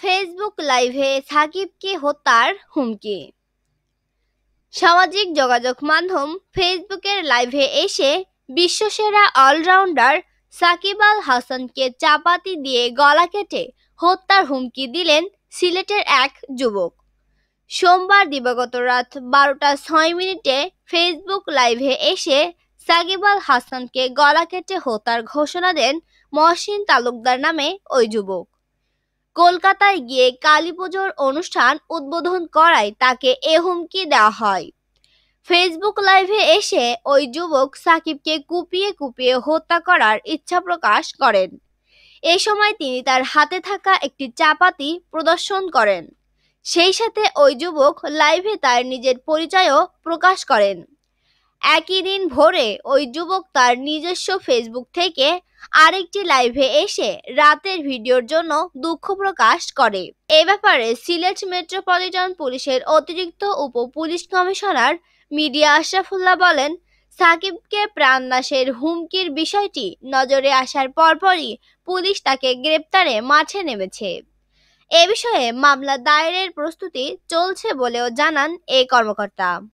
Facebook লাইভে সাকিবকে হত্যার হুমকি সামাজিক যোগাযোগ মাধ্যম ফেসবুকের লাইভে এসে বিশ্বসেরা অলরাউন্ডার সাকিব আল হাসানকে চাপাতি দিয়ে গলা কেটে হত্যার হুমকি দিলেন সিলেটের এক যুবক সোমবার দিবাগত রাত বারোটা ছয় মিনিটে ফেসবুক লাইভে এসে সাকিব আল হাসানকে গলা কেটে হত্যার ঘোষণা দেন মহসিন তালুকদার নামে ওই যুবক কলকাতায় গিয়ে কালী পুজোর অনুষ্ঠান উদ্বোধন করায় তাকে এ হুমকি দেওয়া হয় ফেসবুক লাইভে এসে ওই যুবক সাকিবকে কুপিয়ে কুপিয়ে হত্যা করার ইচ্ছা প্রকাশ করেন এ সময় তিনি তার হাতে থাকা একটি চাপাতি প্রদর্শন করেন সেই সাথে ওই যুবক লাইভে তার নিজের পরিচয়ও প্রকাশ করেন একই দিন ভোরে ওই যুবক তার নিজস্ব ফেসবুক থেকে আরেকটি লাইভে এসে রাতের ভিডিওর জন্য দুঃখ প্রকাশ করে এ ব্যাপারে সিলেট মেট্রোপলিটন পুলিশের অতিরিক্ত উপ পুলিশ কমিশনার মিডিয়া আশরাফুল্লাহ বলেন সাকিবকে প্রাণনাশের হুমকির বিষয়টি নজরে আসার পরপরই পুলিশ তাকে গ্রেপ্তারে মাঠে নেমেছে এ বিষয়ে মামলা দায়েরের প্রস্তুতি চলছে বলেও জানান এই কর্মকর্তা